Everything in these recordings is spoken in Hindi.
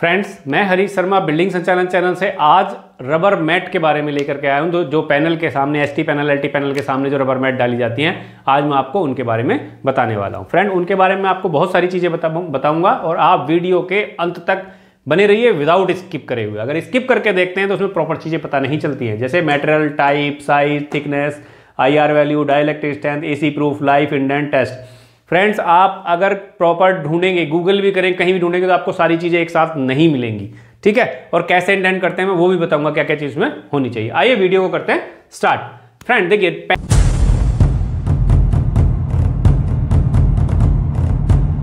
फ्रेंड्स मैं हरीश शर्मा बिल्डिंग संचालन चैनल से आज रबर मैट के बारे में लेकर के आया हूं जो जो पैनल के सामने एसटी पैनल एलटी पैनल के सामने जो रबर मैट डाली जाती हैं आज मैं आपको उनके बारे में बताने वाला हूं फ्रेंड उनके बारे में आपको बहुत सारी चीज़ें बता बताऊँगा और आप वीडियो के अंत तक बने रहिए विदाउट स्किप करे हुए अगर स्किप करके देखते हैं तो उसमें प्रॉपर चीज़ें पता नहीं चलती हैं जैसे material type size thickness I value dielectric strength A proof life indent test friends आप अगर प्रॉपर ढूंढेंगे गूगल भी करें कहीं भी ढूंढेंगे तो आपको सारी चीज़ें एक साथ नहीं मिलेंगी ठीक है और कैसे इंटेंड करते हैं मैं वो भी बताऊंगा क्या क्या चीज़ में होनी चाहिए आइए वीडियो को करते हैं स्टार्ट फ्रेंड देखिए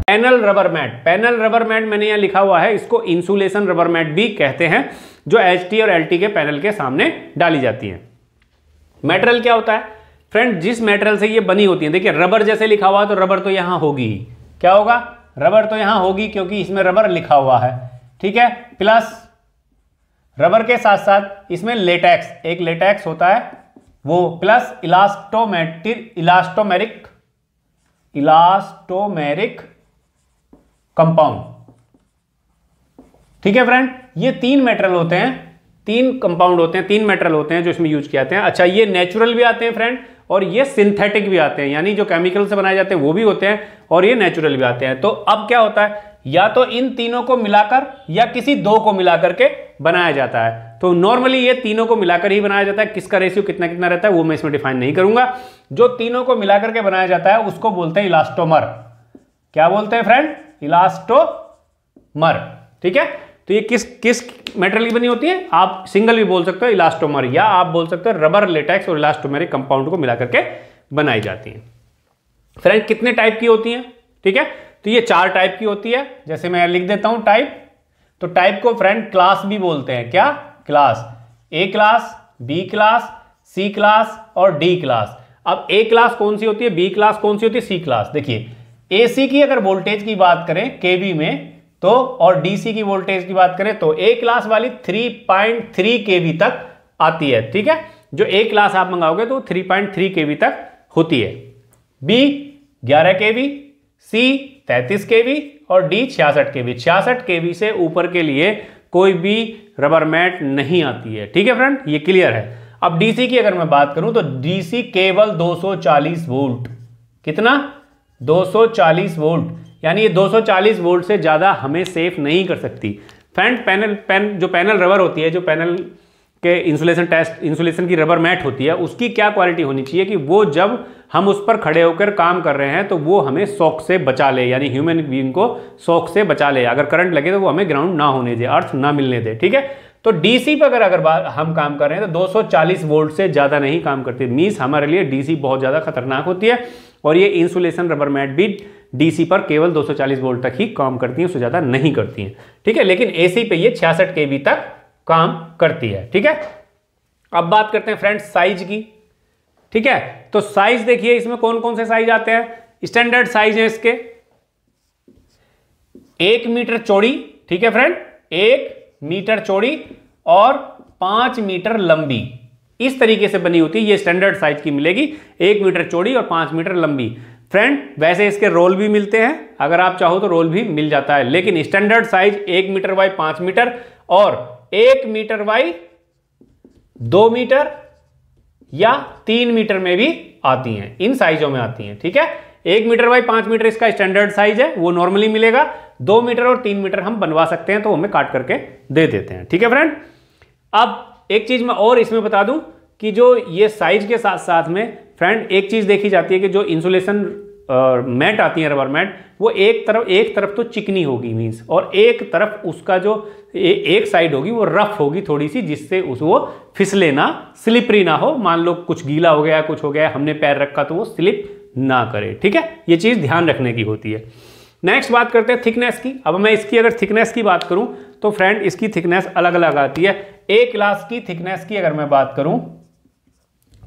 panel rubber mat panel rubber mat मैंने यहाँ लिखा हुआ है इसको इंसुलेशन रबर मैट भी कहते हैं जो एच और एल के पैनल के सामने डाली जाती है मेटेरियल क्या होता है फ्रेंड जिस मेटेरियल से ये बनी होती है देखिए रबर जैसे लिखा हुआ है तो रबर तो यहां होगी ही क्या होगा रबर तो यहां होगी क्योंकि इसमें रबर लिखा हुआ है ठीक है प्लस रबर के साथ साथ इसमें लेटेक्स एक लेटेक्स होता है वो plus elastomeric elastomeric elastomeric compound ठीक है फ्रेंड ये तीन मेटेरियल होते हैं तीन कंपाउंड होते हैं तीन मेटेरियल होते हैं जो इसमें यूज किया जाते हैं अच्छा ये नेचुरल भी आते हैं फ्रेंड और ये सिंथेटिक भी आते हैं यानी जो केमिकल से बनाए जाते हैं वो भी होते हैं और ये नेचुरल भी आते हैं तो अब क्या होता है या तो इन तीनों को मिलाकर या किसी दो को मिलाकर के बनाया जाता है तो नॉर्मली ये तीनों को मिलाकर ही बनाया जाता है किसका रेशियो कितना कितना रहता है वो मैं इसमें डिफाइन नहीं करूंगा जो तीनों को मिलाकर के बनाया जाता है उसको बोलते हैं इलास्टोमर क्या बोलते हैं फ्रेंड इलास्टोमर ठीक है तो ये किस किस मेटेरियल की बनी होती है आप सिंगल भी बोल सकते हो इलास्टोमर या आप बोल सकते हो रबर लेटेक्स और इलास्टोमेरिक कंपाउंड को मिला करके बनाई जाती हैं फ्रेंड कितने टाइप की होती हैं ठीक है तो ये चार टाइप की होती है जैसे मैं लिख देता हूं टाइप तो टाइप को फ्रेंड क्लास भी बोलते हैं क्या class A class B class C class और डी क्लास अब ए क्लास कौन सी होती है बी क्लास कौन सी होती है सी क्लास देखिए एसी की अगर वोल्टेज की बात करें केवी में तो और डीसी की वोल्टेज की बात करें तो ए क्लास वाली 3.3 केवी तक आती है ठीक है जो ए क्लास आप मंगाओगे तो 3.3 केवी तक होती है बी 11 केवी सी 33 केवी और डी 66 केवी 66 केवी से ऊपर के लिए कोई भी रबर मैट नहीं आती है ठीक है फ्रेंड ये क्लियर है अब डीसी की अगर मैं बात करूं तो डीसी केवल 240 वोल्ट कितना 240 वोल्ट यानी ये 240 वोल्ट से ज़्यादा हमें सेफ नहीं कर सकती फ्रंट पैनल पैन जो पैनल रबर होती है जो पैनल के इंसुलेशन टेस्ट इंसुलेशन की रबर मैट होती है उसकी क्या क्वालिटी होनी चाहिए कि वो जब हम उस पर खड़े होकर काम कर रहे हैं तो वो हमें शौक से बचा ले यानी ह्यूमन बींग को शौक से बचा ले अगर करंट लगे तो वो हमें ग्राउंड ना होने दे अर्थ ना मिलने दे ठीक है तो डीसी पर अगर अगर हम काम कर रहे हैं तो 240 वोल्ट से ज़्यादा नहीं काम करती मीस हमारे लिए डीसी बहुत ज़्यादा खतरनाक होती है और ये इंसुलेशन रबर मैट भी डीसी पर केवल 240 वोल्ट तक ही काम करती हैं उससे ज़्यादा नहीं करती हैं ठीक है लेकिन एसी पे ये 66 बी तक काम करती है ठीक है अब बात करते हैं फ्रेंड्स साइज की ठीक है तो साइज देखिए इसमें कौन कौन से साइज आते हैं स्टैंडर्ड साइज है इसके एक मीटर चौड़ी ठीक है फ्रेंड एक मीटर चौड़ी और पांच मीटर लंबी इस तरीके से बनी होती है ये स्टैंडर्ड साइज की मिलेगी एक मीटर चौड़ी और पांच मीटर लंबी फ्रेंड वैसे इसके रोल भी मिलते हैं अगर आप चाहो तो रोल भी मिल जाता है लेकिन स्टैंडर्ड साइज एक मीटर बाई पांच मीटर और एक मीटर बाई दो मीटर या तीन मीटर में भी आती हैं इन साइजों में आती हैं ठीक है एक मीटर बाई पांच मीटर इसका स्टैंडर्ड साइज है वो नॉर्मली मिलेगा दो मीटर और तीन मीटर हम बनवा सकते हैं तो हमें काट करके दे देते हैं ठीक है फ्रेंड अब एक चीज मैं और इसमें बता दूं कि जो ये साइज के साथ साथ में फ्रेंड एक चीज़ देखी जाती है कि जो इंसुलेशन मैट आती है रबर मैट वो एक तरफ एक तरफ तो चिकनी होगी मीन्स और एक तरफ उसका जो ए, एक साइड होगी वो रफ होगी थोड़ी सी जिससे उस वो फिसले ना स्लिपरी ना हो मान लो कुछ गीला हो गया कुछ हो गया हमने पैर रखा तो वो स्लिप ना करे ठीक है ये चीज़ ध्यान रखने की होती है नेक्स्ट बात करते हैं थिकनेस की अब मैं इसकी अगर थिकनेस की बात करूं तो फ्रेंड इसकी थिकनेस अलग अलग आती है ए क्लास की थिकनेस की अगर मैं बात करूं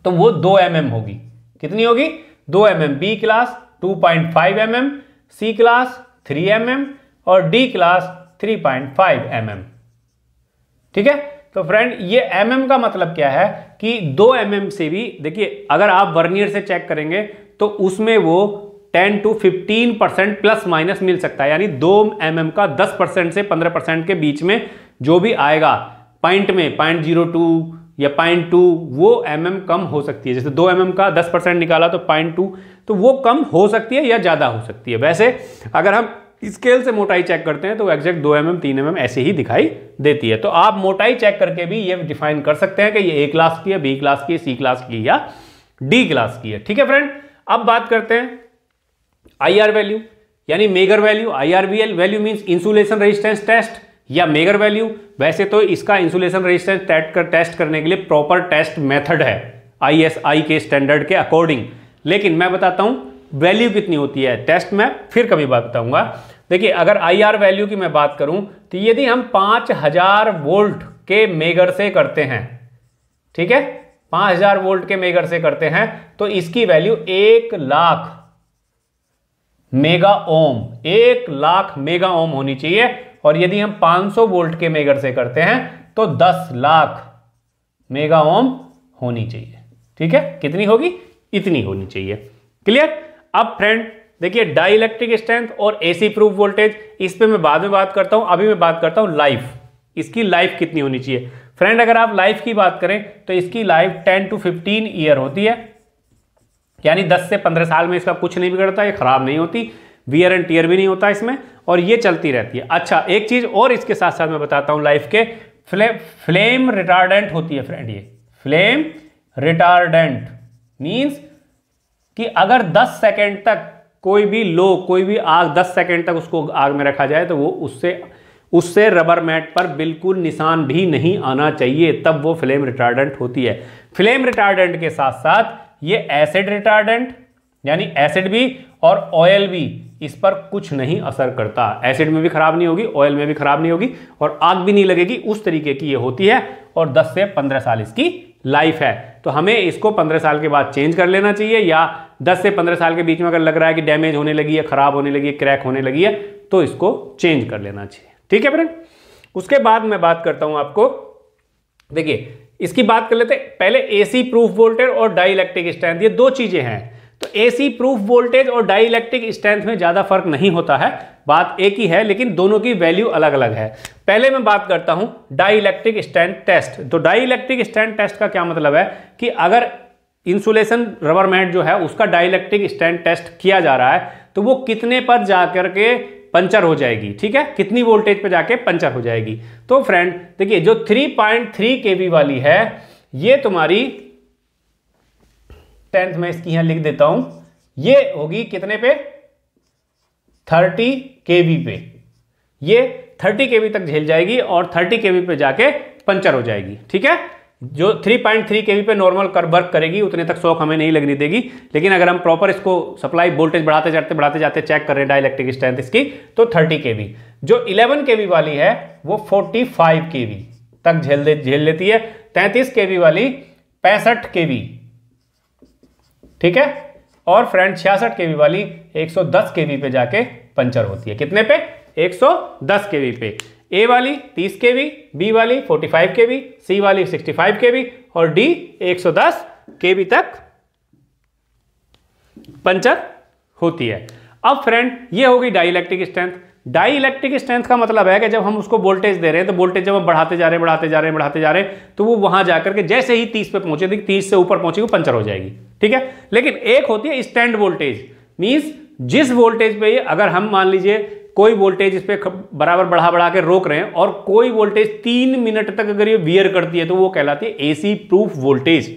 तो वो दो एम mm होगी कितनी होगी दो M M B class two point five M M C class three M M और D class three point five M M ठीक है तो फ्रेंड ये एम mm का मतलब क्या है कि दो एम mm से भी देखिए अगर आप वर्नियर से चेक करेंगे तो उसमें वो 10 टू 15 परसेंट प्लस माइनस मिल सकता है यानी दो एम mm का 10 परसेंट से 15 परसेंट के बीच में जो भी आएगा पॉइंट में पॉइंट जीरो टू या पॉइंट टू वो एम mm कम हो सकती है जैसे दो एम mm का दस परसेंट निकाला तो पॉइंट टू तो वो कम हो सकती है या ज़्यादा हो सकती है वैसे अगर हम स्केल से मोटाई चेक करते हैं तो एग्जैक्ट दो एम एम तीन एम एम ऐसे ही दिखाई देती है तो आप मोटाई चेक करके भी ये डिफाइन कर सकते हैं कि ये ए क्लास की है बी क्लास की है सी क्लास की या डी क्लास की है ठीक है फ्रेंड अब बात करते हैं आई आर वैल्यू यानी megger value I R V L value means insulation resistance test या मेगर वैल्यू वैसे तो इसका इंसुलेशन रेजिस्टेंस टेस्ट कर टेस्ट करने के लिए प्रॉपर टेस्ट मेथड है आईएसआई के स्टैंडर्ड के अकॉर्डिंग लेकिन मैं बताता हूँ वैल्यू कितनी होती है टेस्ट में फिर कभी बात बताऊँगा देखिए अगर आई आर वैल्यू की मैं बात करूँ तो यदि हम पाँच हज़ार वोल्ट के मेगर से करते हैं ठीक है 5000 हज़ार वोल्ट के मेगर से करते हैं तो इसकी वैल्यू एक लाख मेगा ओम एक लाख मेगा ओम होनी चाहिए और यदि हम 500 वोल्ट के मेगर से करते हैं तो 10 लाख मेगा ओम होनी चाहिए ठीक है कितनी होगी इतनी होनी चाहिए क्लियर अब फ्रेंड देखिए डाइलेक्ट्रिक स्ट्रेंथ और एसी प्रूफ वोल्टेज इस पर मैं बाद में बात करता हूं अभी मैं बात करता हूं लाइफ इसकी लाइफ कितनी होनी चाहिए फ्रेंड अगर आप लाइफ की बात करें तो इसकी लाइफ 10 टू 15 ईयर होती है यानी 10 से 15 साल में इसका कुछ नहीं बिगड़ता ये ख़राब नहीं होती वियर एंड टीयर भी नहीं होता इसमें और ये चलती रहती है अच्छा एक चीज़ और इसके साथ साथ मैं बताता हूँ लाइफ के फ्ले फ्लेम रिटार्डेंट होती है फ्रेंड ये फ्लेम रिटार्डेंट मीन्स कि अगर 10 सेकेंड तक कोई भी लो कोई भी आग 10 सेकेंड तक उसको आग में रखा जाए तो वो उससे उससे रबर मैट पर बिल्कुल निशान भी नहीं आना चाहिए तब वो फ्लेम रिटार्डेंट होती है फ्लेम रिटार्डेंट के साथ साथ ये एसिड रिटार्डेंट यानी एसिड भी और ऑयल भी इस पर कुछ नहीं असर करता एसिड में भी खराब नहीं होगी ऑयल में भी खराब नहीं होगी और आग भी नहीं लगेगी उस तरीके की ये होती है और 10 से 15 साल इसकी लाइफ है तो हमें इसको 15 साल के बाद चेंज कर लेना चाहिए या 10 से 15 साल के बीच में अगर लग रहा है कि डैमेज होने लगी है खराब होने लगी है क्रैक होने लगी है तो इसको चेंज कर लेना चाहिए ठीक है फ्रेंड उसके बाद मैं बात करता हूं आपको देखिए इसकी बात कर लेते पहले एसी प्रूफ वोल्टेज और डाइलेक्ट्रिक स्ट्रेंथ ये दो चीज़ें हैं तो एसी प्रूफ वोल्टेज और डाइलेक्ट्रिक स्ट्रेंथ में ज़्यादा फर्क नहीं होता है बात एक ही है लेकिन दोनों की वैल्यू अलग अलग है पहले मैं बात करता हूं डाइलेक्ट्रिक स्टैंड टेस्ट तो डाइलेक्ट्रिक स्टैंड टेस्ट का क्या मतलब है कि अगर इंसुलेशन रबर मैट जो है उसका डाइलेक्ट्रिक स्टैंड टेस्ट किया जा रहा है तो वो कितने पर जाकर के पंचर हो जाएगी ठीक है कितनी वोल्टेज पे जाके पंचर हो जाएगी तो फ्रेंड देखिए जो 3.3 पॉइंट वाली है ये तुम्हारी टेंथ में इसकी यहां लिख देता हूं ये होगी कितने पे 30 के पे ये 30 के तक झेल जाएगी और 30 के पे जाके पंचर हो जाएगी ठीक है जो 3.3 पॉइंट के पे नॉर्मल कर वर्क करेगी उतने तक शौक हमें नहीं लगने देगी लेकिन अगर हम प्रॉपर इसको सप्लाई वोल्टेज बढ़ाते जाते बढ़ाते जाते चेक कर रहे हैं डाइलेक्ट्रिक स्ट्रेंथ इसकी तो 30 के जो 11 के वाली है वो 45 के तक झेल दे झेल लेती है 33 के वाली पैंसठ के ठीक है और फ्रेंड छियासठ के वाली दस के पे जाके पंचर होती है कितने पे 110 केवी पे ए वाली तीस के वी बी वाली forty five K V C वाली सिक्सटी फाइव के वी और डी एक सौ दस के वी तक पंचर होती है अब फ्रेंड ये होगी dielectric strength dielectric strength का मतलब है कि जब हम उसको वोल्टेज दे रहे हैं तो वोल्टेज जब हम बढ़ाते जा रहे हैं बढ़ाते जा रहे हैं बढ़ाते जा रहे हैं तो वो वहां जाकर के जैसे ही तीस पे पहुंचे देखिए तीस से ऊपर पहुंचेगी वो पंचर हो जाएगी ठीक है लेकिन एक होती है स्टैंड वोल्टेज मीन्स जिस वोल्टेज पे अगर हम मान लीजिए कोई वोल्टेज इस पर बराबर बढ़ा बढ़ा के रोक रहे हैं और कोई वोल्टेज तीन मिनट तक अगर ये वियर करती है तो वो कहलाती है एसी प्रूफ वोल्टेज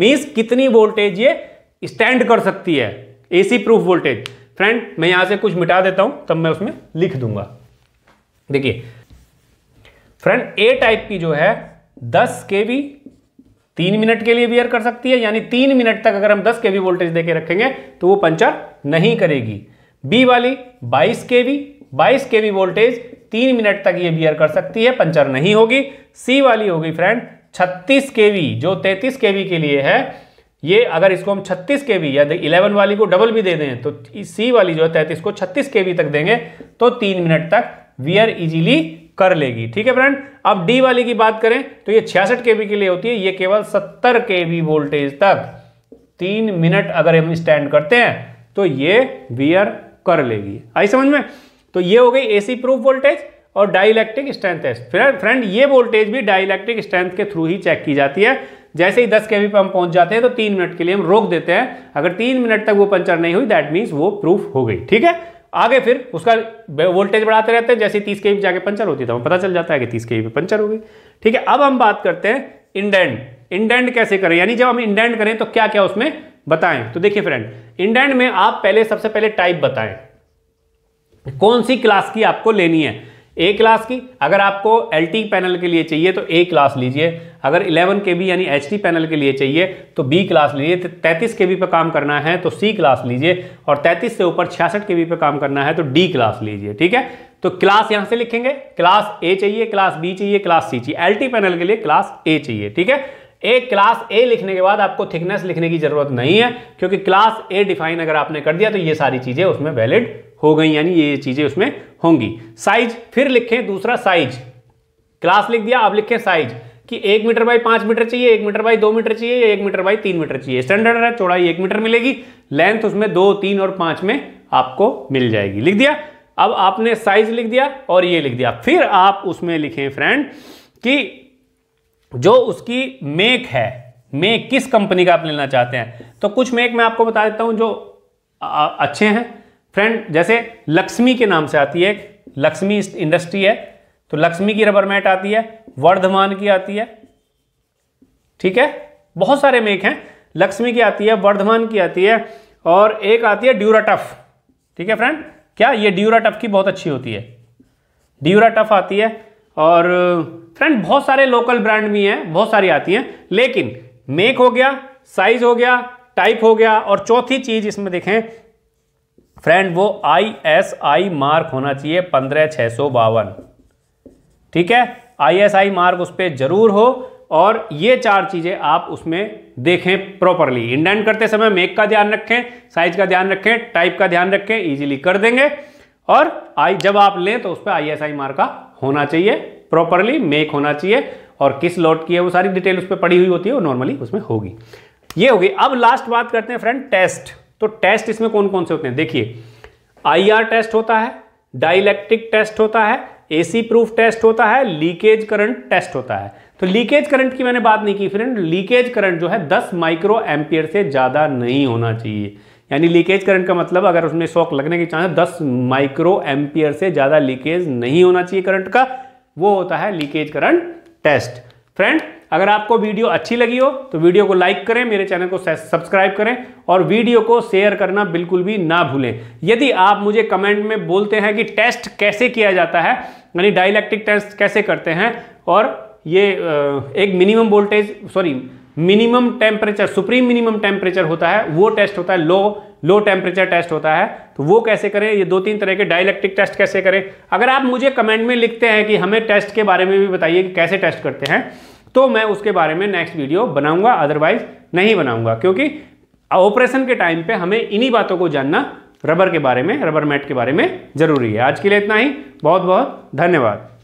मीन्स कितनी वोल्टेज ये स्टैंड कर सकती है एसी प्रूफ वोल्टेज फ्रेंड मैं यहां से कुछ मिटा देता हूं तब मैं उसमें लिख दूंगा देखिए फ्रेंड ए टाइप की जो है दस के वी तीन मिनट के लिए वियर कर सकती है यानी तीन मिनट तक अगर हम दस के वी वोल्टेज देके रखेंगे तो वो पंचर नहीं करेगी बी वाली 22 के वी बाईस के वी वोल्टेज तीन मिनट तक ये बियर कर सकती है पंचर नहीं होगी सी वाली होगी फ्रेंड छत्तीस के वी जो तैंतीस के वी के लिए है ये अगर इसको हम 36 के वी या इलेवन वाली को डबल भी दे दें तो सी वाली जो है तैंतीस को 36 के वी तक देंगे तो तीन मिनट तक वियर इजीली कर लेगी ठीक है फ्रेंड अब डी वाली की बात करें तो ये छियासठ के के लिए होती है ये केवल सत्तर के वोल्टेज तक तीन मिनट अगर हम स्टैंड करते हैं तो ये वियर कर लेगी आई समझ में तो ये हो गई एसी प्रूफ वोल्टेज और डाइलेक्ट्रिक स्ट्रेंथ टेस्ट फिर फ्रेंड ये वोल्टेज भी डाइलेक्ट्रिक स्ट्रेंथ के थ्रू ही चेक की जाती है जैसे ही 10 के वी पर हम पहुंच जाते हैं तो तीन मिनट के लिए हम रोक देते हैं अगर तीन मिनट तक वो पंचर नहीं हुई दैट मीन्स वो प्रूफ हो गई ठीक है आगे फिर उसका वोल्टेज बढ़ाते रहते हैं जैसे तीस के वी जाके पंचर होती है तो हमें पता चल जाता है कि तीस के वी पे पंचर हो गई ठीक है अब हम बात करते हैं इंडेंट इंडेंट कैसे करें यानी जब हम इंडेंट करें तो क्या क्या उसमें बताएं तो देखिए फ्रेंड इंडेंट में आप पहले सबसे पहले टाइप बताएं कौन सी क्लास की आपको लेनी है ए क्लास की अगर आपको एल पैनल के लिए चाहिए तो ए क्लास लीजिए अगर 11 के बी यानी एच पैनल के लिए चाहिए तो बी क्लास लीजिए तैंतीस के बी पर काम करना है तो सी क्लास लीजिए और 33 से ऊपर छियासठ के बी पर काम करना है तो डी क्लास लीजिए ठीक है तो क्लास यहां से लिखेंगे क्लास ए चाहिए क्लास बी चाहिए क्लास सी चाहिए एल पैनल के लिए क्लास ए चाहिए ठीक है एक क्लास ए लिखने के बाद आपको थिकनेस लिखने की जरूरत नहीं है क्योंकि क्लास ए डिफाइन अगर आपने कर दिया तो ये सारी चीजें उसमें वैलिड हो गई यानी ये चीजें उसमें होंगी साइज फिर लिखें दूसरा साइज क्लास लिख दिया अब लिखें साइज कि एक मीटर बाई पांच मीटर चाहिए एक मीटर बाई दो मीटर चाहिए या एक मीटर बाई तीन मीटर चाहिए स्टैंडर्ड है चौड़ाई एक मीटर मिलेगी लेंथ उसमें दो तीन और पांच में आपको मिल जाएगी लिख दिया अब आपने साइज लिख दिया और ये लिख दिया फिर आप उसमें लिखें फ्रेंड कि जो उसकी मेक है मेक किस कंपनी का आप लेना चाहते हैं तो कुछ मेक मैं आपको बता देता हूं जो अच्छे हैं फ्रेंड जैसे लक्ष्मी के नाम से आती है एक लक्ष्मी इंडस्ट्री है तो लक्ष्मी की रबर मैट आती है वर्धमान की आती है ठीक है बहुत सारे मेक हैं लक्ष्मी की आती है वर्धमान की आती है और एक आती है ड्यूराटफ ठीक है फ्रेंड क्या ये ड्यूराटफ की बहुत अच्छी होती है ड्यूराटफ आती है और फ्रेंड बहुत सारे लोकल ब्रांड भी हैं बहुत सारी आती हैं लेकिन मेक हो गया साइज हो गया टाइप हो गया और चौथी चीज इसमें देखें फ्रेंड वो आई एस आई मार्क होना चाहिए पंद्रह छः सौ बावन ठीक है आई एस आई मार्क उस पर जरूर हो और ये चार चीज़ें आप उसमें देखें प्रॉपरली इंडेंट करते समय मेक का ध्यान रखें साइज का ध्यान रखें टाइप का ध्यान रखें इजीली कर देंगे और आई जब आप लें तो उस पर आई एस आई मार्क का होना चाहिए प्रॉपरली मेक होना चाहिए और किस लॉट की है वो सारी डिटेल उस पर पड़ी हुई होती है वो नॉर्मली उसमें होगी ये होगी अब लास्ट बात करते हैं फ्रेंड टेस्ट तो टेस्ट इसमें कौन कौन से होते हैं देखिए आई टेस्ट होता है डाइलेक्ट्रिक टेस्ट होता है एसी प्रूफ टेस्ट होता है लीकेज करंट टेस्ट होता है तो लीकेज करंट की मैंने बात नहीं की फ्रेंड लीकेज करंट जो है 10 माइक्रो एम्पियर से ज़्यादा नहीं होना चाहिए यानी लीकेज करंट का मतलब अगर उसमें शॉक लगने के चांस दस माइक्रो एम्पियर से ज़्यादा लीकेज नहीं होना चाहिए करंट का वो होता है लीकेज करंट टेस्ट फ्रेंड अगर आपको वीडियो अच्छी लगी हो तो वीडियो को लाइक करें मेरे चैनल को सब्सक्राइब करें और वीडियो को शेयर करना बिल्कुल भी ना भूलें यदि आप मुझे कमेंट में बोलते हैं कि टेस्ट कैसे किया जाता है यानी डायलैक्टिक टेस्ट कैसे करते हैं और ये एक minimum voltage sorry minimum temperature supreme minimum temperature होता है वो टेस्ट होता है लो लो टेम्परेचर टेस्ट होता है तो वो कैसे करें ये दो तीन तरह के डायलैक्ट्रिक टेस्ट कैसे करें अगर आप मुझे कमेंट में लिखते हैं कि हमें टेस्ट के बारे में भी बताइए कि कैसे टेस्ट करते हैं तो मैं उसके बारे में नेक्स्ट वीडियो बनाऊंगा अदरवाइज नहीं बनाऊंगा क्योंकि ऑपरेशन के टाइम पे हमें इन्हीं बातों को जानना रबर के बारे में रबर मैट के बारे में जरूरी है आज के लिए इतना ही बहुत बहुत धन्यवाद